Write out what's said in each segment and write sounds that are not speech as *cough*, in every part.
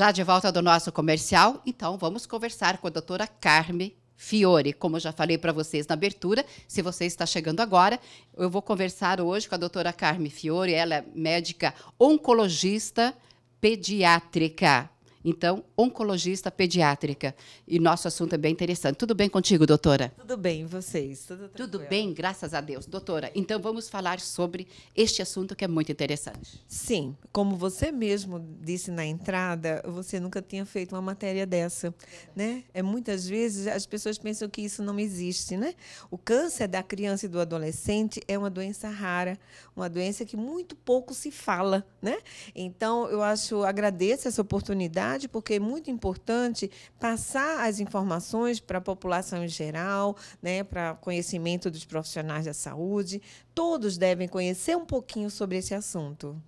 Já de volta do nosso comercial, então vamos conversar com a doutora Carme Fiore. Como eu já falei para vocês na abertura, se você está chegando agora, eu vou conversar hoje com a doutora Carme Fiore, ela é médica oncologista pediátrica. Então, oncologista pediátrica. E nosso assunto é bem interessante. Tudo bem contigo, doutora? Tudo bem, vocês? Tudo, tranquilo. Tudo bem, graças a Deus. Doutora, então vamos falar sobre este assunto que é muito interessante. Sim, como você mesmo disse na entrada, você nunca tinha feito uma matéria dessa, né? É muitas vezes as pessoas pensam que isso não existe, né? O câncer da criança e do adolescente é uma doença rara, uma doença que muito pouco se fala, né? Então, eu acho, agradeço essa oportunidade porque é muito importante passar as informações para a população em geral, né, para conhecimento dos profissionais da saúde. Todos devem conhecer um pouquinho sobre esse assunto.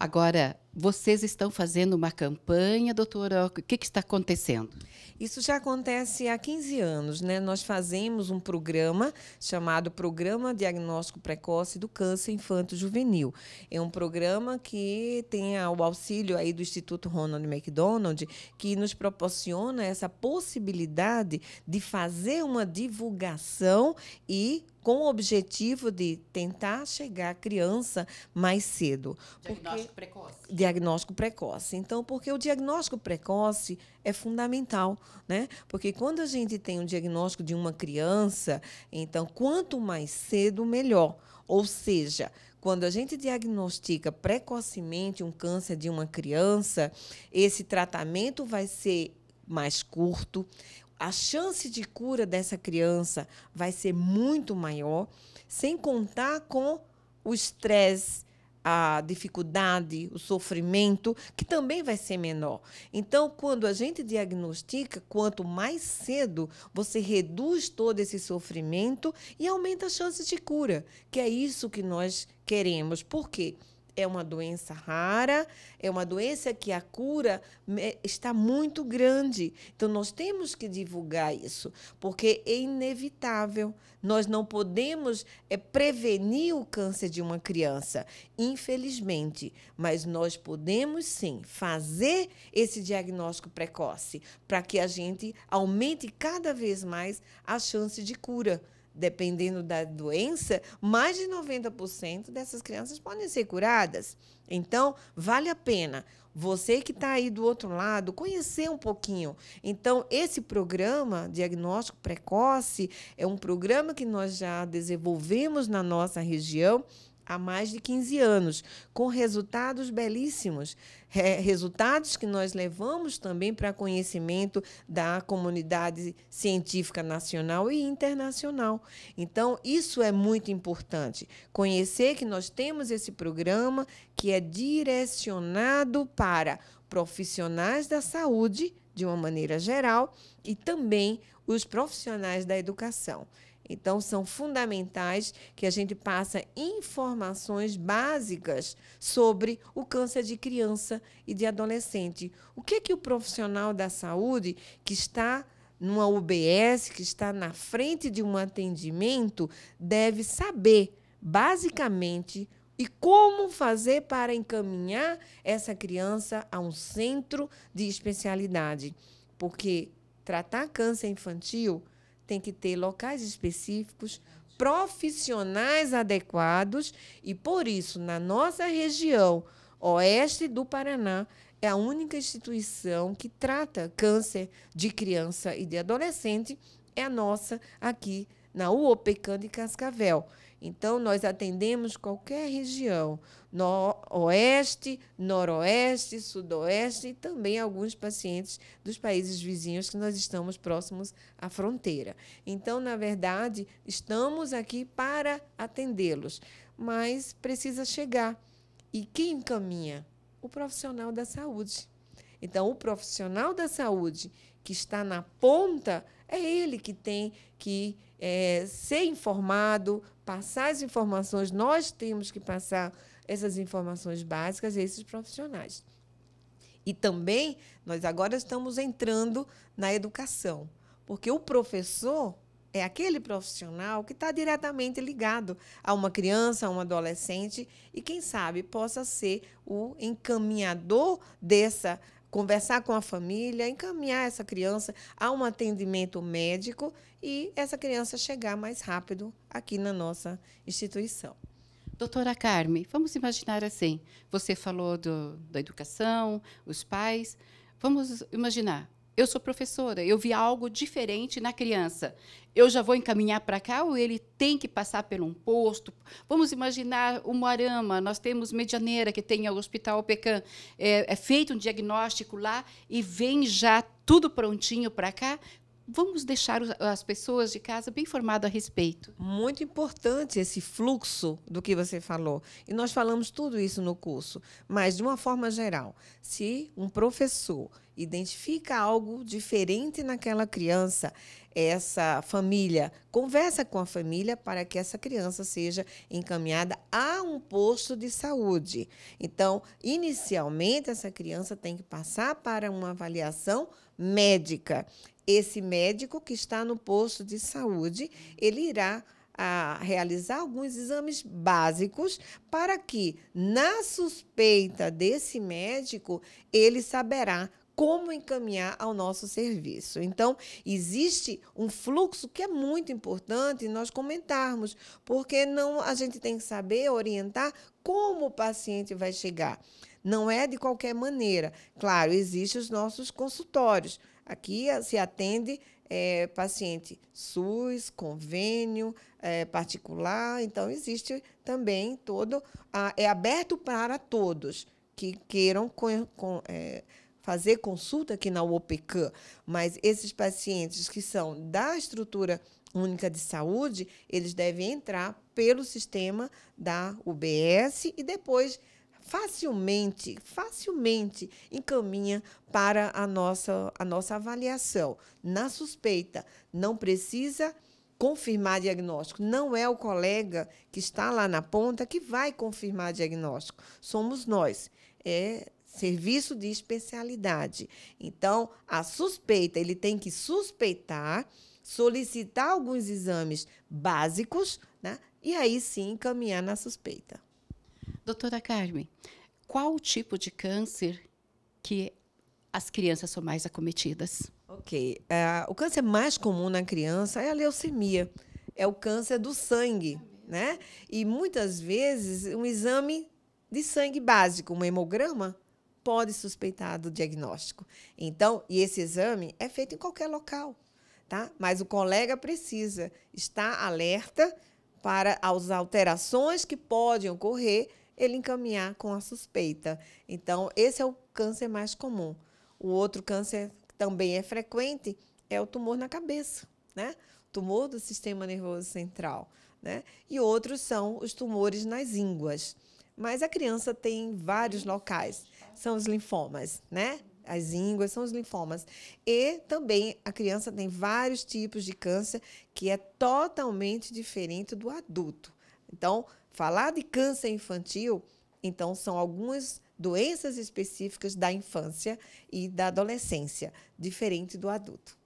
Agora, vocês estão fazendo uma campanha, doutora? O que, que, está acontecendo? Isso já acontece há 15 anos, né? Nós fazemos um programa chamado Programa Diagnóstico Precoce do Câncer Infanto-Juvenil. É um programa que tem o auxílio aí do Instituto Ronald McDonald, que nos proporciona essa possibilidade de fazer uma divulgação e com o objetivo de tentar chegar à criança mais cedo. Diagnóstico Porque... precoce diagnóstico precoce. Então, porque o diagnóstico precoce é fundamental, né? Porque quando a gente tem um diagnóstico de uma criança, então quanto mais cedo, melhor. Ou seja, quando a gente diagnostica precocemente um câncer de uma criança, esse tratamento vai ser mais curto, a chance de cura dessa criança vai ser muito maior, sem contar com o estresse a dificuldade, o sofrimento, que também vai ser menor. Então, quando a gente diagnostica, quanto mais cedo você reduz todo esse sofrimento e aumenta a chance de cura, que é isso que nós queremos. Por quê? Porque é uma doença rara, é uma doença que a cura está muito grande. Então, nós temos que divulgar isso, porque é inevitável. Nós não podemos é, prevenir o câncer de uma criança, infelizmente, mas nós podemos sim fazer esse diagnóstico precoce para que a gente aumente cada vez mais a chance de cura dependendo da doença, mais de 90% dessas crianças podem ser curadas. Então, vale a pena você que está aí do outro lado conhecer um pouquinho. Então, esse programa Diagnóstico Precoce é um programa que nós já desenvolvemos na nossa região há mais de 15 anos, com resultados belíssimos, é, resultados que nós levamos também para conhecimento da comunidade científica nacional e internacional. Então, isso é muito importante, conhecer que nós temos esse programa que é direcionado para profissionais da saúde, de uma maneira geral, e também os profissionais da educação. Então, são fundamentais que a gente passa informações básicas sobre o câncer de criança e de adolescente. O que, é que o profissional da saúde que está numa UBS, que está na frente de um atendimento, deve saber, basicamente, e como fazer para encaminhar essa criança a um centro de especialidade. Porque tratar câncer infantil tem que ter locais específicos, profissionais adequados e por isso na nossa região oeste do Paraná é a única instituição que trata câncer de criança e de adolescente é a nossa aqui na UOPECAN de Cascavel. Então, nós atendemos qualquer região, no oeste, noroeste, sudoeste e também alguns pacientes dos países vizinhos que nós estamos próximos à fronteira. Então, na verdade, estamos aqui para atendê-los, mas precisa chegar. E quem encaminha? O profissional da saúde. Então, o profissional da saúde que está na ponta é ele que tem que é, ser informado, passar as informações, nós temos que passar essas informações básicas a esses profissionais. E também nós agora estamos entrando na educação, porque o professor é aquele profissional que está diretamente ligado a uma criança, a um adolescente e, quem sabe, possa ser o encaminhador dessa conversar com a família, encaminhar essa criança a um atendimento médico e essa criança chegar mais rápido aqui na nossa instituição. Doutora Carme, vamos imaginar assim: você falou do, da educação, os pais. Vamos imaginar eu sou professora, eu vi algo diferente na criança. Eu já vou encaminhar para cá ou ele tem que passar por um posto? Vamos imaginar o Moarama, nós temos Medianeira, que tem o Hospital Pecan. É, é feito um diagnóstico lá e vem já tudo prontinho para cá vamos deixar as pessoas de casa bem informadas a respeito. Muito importante esse fluxo do que você falou. E nós falamos tudo isso no curso. Mas, de uma forma geral, se um professor identifica algo diferente naquela criança, essa família conversa com a família para que essa criança seja encaminhada a um posto de saúde. Então, inicialmente, essa criança tem que passar para uma avaliação médica. Esse médico que está no posto de saúde, ele irá a ah, realizar alguns exames básicos para que, na suspeita desse médico, ele saberá como encaminhar ao nosso serviço. Então, existe um fluxo que é muito importante nós comentarmos, porque não a gente tem que saber orientar como o paciente vai chegar. Não é de qualquer maneira. Claro, existem os nossos consultórios. Aqui se atende é, paciente SUS, convênio é, particular, então existe também todo, a, é aberto para todos que queiram com, com, é, fazer consulta aqui na UOPECAM, mas esses pacientes que são da estrutura única de saúde, eles devem entrar pelo sistema da UBS e depois facilmente, facilmente encaminha para a nossa, a nossa avaliação. Na suspeita, não precisa confirmar diagnóstico. Não é o colega que está lá na ponta que vai confirmar diagnóstico. Somos nós. É serviço de especialidade. Então, a suspeita, ele tem que suspeitar, solicitar alguns exames básicos, né? E aí sim encaminhar na suspeita. Doutora Carmen, qual o tipo de câncer que as crianças são mais acometidas? Ok. Uh, o câncer mais comum na criança é a leucemia. É o câncer do sangue, né? E muitas vezes um exame de sangue básico, um hemograma, pode suspeitar do diagnóstico. Então, e esse exame é feito em qualquer local, tá? Mas o colega precisa estar alerta para as alterações que podem ocorrer ele encaminhar com a suspeita. Então, esse é o câncer mais comum. O outro câncer que também é frequente é o tumor na cabeça, né? Tumor do sistema nervoso central, né? E outros são os tumores nas ínguas. Mas a criança tem vários locais. São os linfomas, né? as ínguas, são os linfomas. E também a criança tem vários tipos de câncer que é totalmente diferente do adulto. Então, falar de câncer infantil, então são algumas doenças específicas da infância e da adolescência, diferente do adulto.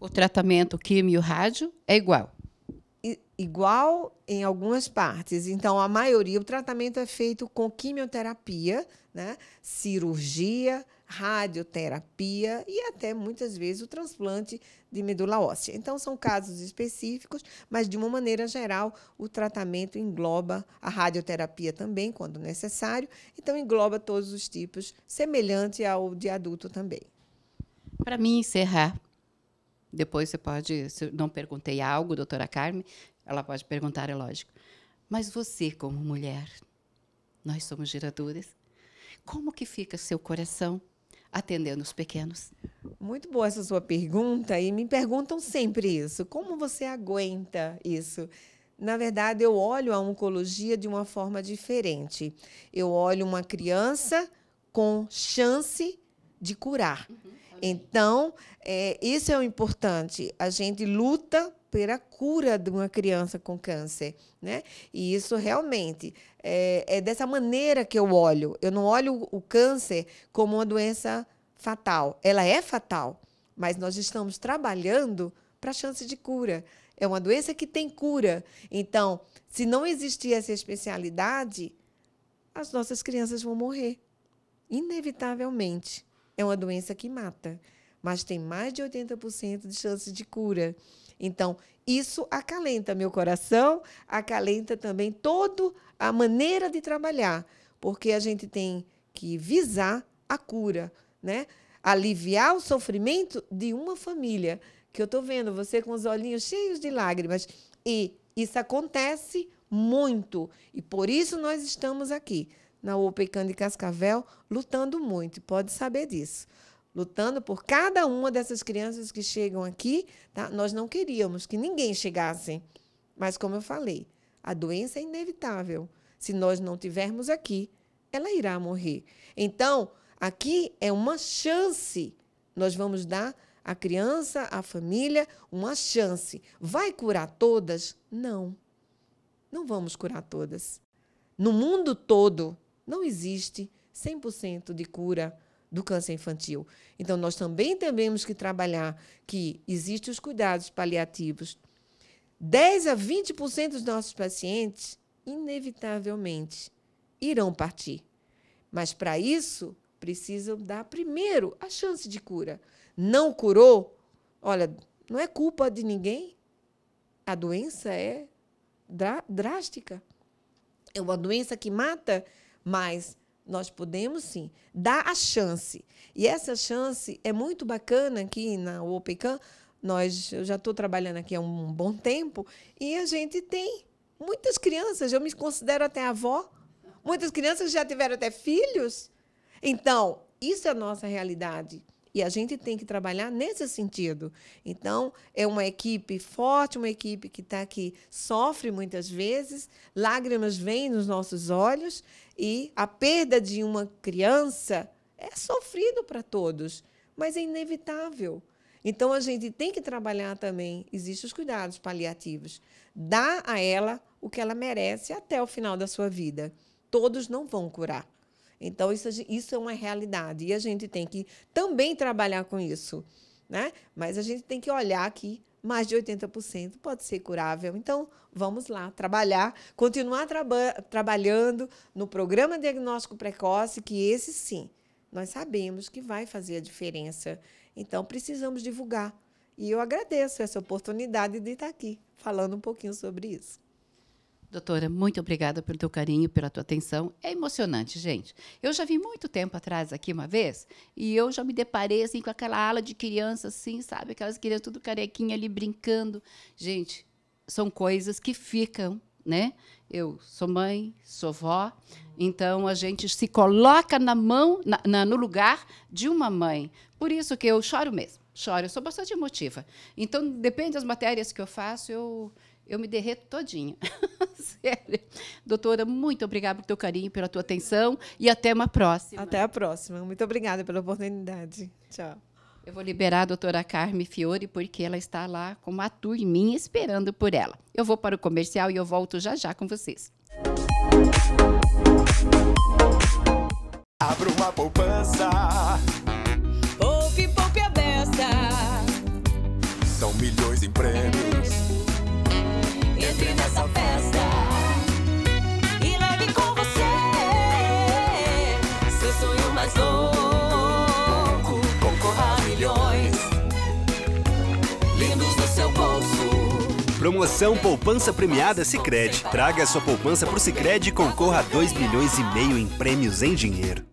O tratamento quimio rádio é igual? I igual em algumas partes. Então, a maioria, o tratamento é feito com quimioterapia, né? cirurgia, radioterapia e até muitas vezes o transplante de medula óssea. Então, são casos específicos, mas de uma maneira geral, o tratamento engloba a radioterapia também, quando necessário, então engloba todos os tipos, semelhante ao de adulto também. Para mim encerrar, depois você pode, se não perguntei algo, doutora Carmen, ela pode perguntar, é lógico. Mas você, como mulher, nós somos geradoras, como que fica seu coração atendendo os pequenos. Muito boa essa sua pergunta e me perguntam sempre isso. Como você aguenta isso? Na verdade, eu olho a oncologia de uma forma diferente. Eu olho uma criança com chance de curar. Uhum. Então, é, isso é o importante. A gente luta a cura de uma criança com câncer, né? E isso realmente é, é dessa maneira que eu olho. Eu não olho o câncer como uma doença fatal. Ela é fatal, mas nós estamos trabalhando para a chance de cura. É uma doença que tem cura. Então, se não existir essa especialidade, as nossas crianças vão morrer. Inevitavelmente. É uma doença que mata, mas tem mais de 80% de chance de cura. Então, isso acalenta meu coração, acalenta também toda a maneira de trabalhar, porque a gente tem que visar a cura, né? Aliviar o sofrimento de uma família, que eu estou vendo você com os olhinhos cheios de lágrimas. E isso acontece muito, e por isso nós estamos aqui na Opecan de Cascavel lutando muito, pode saber disso lutando por cada uma dessas crianças que chegam aqui. Tá? Nós não queríamos que ninguém chegasse. Mas, como eu falei, a doença é inevitável. Se nós não tivermos aqui, ela irá morrer. Então, aqui é uma chance. Nós vamos dar à criança, à família, uma chance. Vai curar todas? Não. Não vamos curar todas. No mundo todo, não existe 100% de cura do câncer infantil. Então, nós também temos que trabalhar que existem os cuidados paliativos. 10 a 20% dos nossos pacientes, inevitavelmente, irão partir. Mas, para isso, precisam dar primeiro a chance de cura. Não curou? Olha, não é culpa de ninguém. A doença é drástica. É uma doença que mata, mas nós podemos sim dar a chance. E essa chance é muito bacana aqui na OPECAM. Nós, eu já estou trabalhando aqui há um bom tempo e a gente tem muitas crianças. Eu me considero até avó. Muitas crianças já tiveram até filhos. Então, isso é a nossa realidade. E a gente tem que trabalhar nesse sentido. Então, é uma equipe forte, uma equipe que está aqui, sofre muitas vezes, lágrimas vêm nos nossos olhos e a perda de uma criança é sofrido para todos, mas é inevitável. Então a gente tem que trabalhar também, existem os cuidados paliativos, Dá a ela o que ela merece até o final da sua vida. Todos não vão curar. Então, isso, isso é uma realidade. E a gente tem que também trabalhar com isso. Né? Mas a gente tem que olhar que mais de 80% pode ser curável. Então, vamos lá trabalhar, continuar traba trabalhando no programa diagnóstico precoce, que esse sim, nós sabemos que vai fazer a diferença. Então, precisamos divulgar. E eu agradeço essa oportunidade de estar aqui falando um pouquinho sobre isso. Doutora, muito obrigada pelo teu carinho, pela tua atenção. É emocionante, gente. Eu já vi muito tempo atrás aqui uma vez e eu já me deparei assim com aquela ala de crianças, assim, sabe, aquelas crianças tudo carequinha ali brincando. Gente, são coisas que ficam, né? Eu sou mãe, sou vó, então a gente se coloca na mão, na, na, no lugar de uma mãe. Por isso que eu choro mesmo. Choro, eu sou bastante emotiva. Então depende das matérias que eu faço, eu eu me derreto todinha. *laughs* Sério. Doutora, muito obrigada pelo teu carinho, pela tua atenção e até uma próxima. Até a próxima. Muito obrigada pela oportunidade. Tchau. Eu vou liberar a doutora Carme Fiore, porque ela está lá com uma turminha esperando por ela. Eu vou para o comercial e eu volto já já com vocês. Abra uma poupança. Poupe, poupe a beça. São milhões em prêmios Promoção Poupança Premiada Sicredi. Traga sua poupança pro Sicredi e concorra a 2 milhões e meio em prêmios em dinheiro.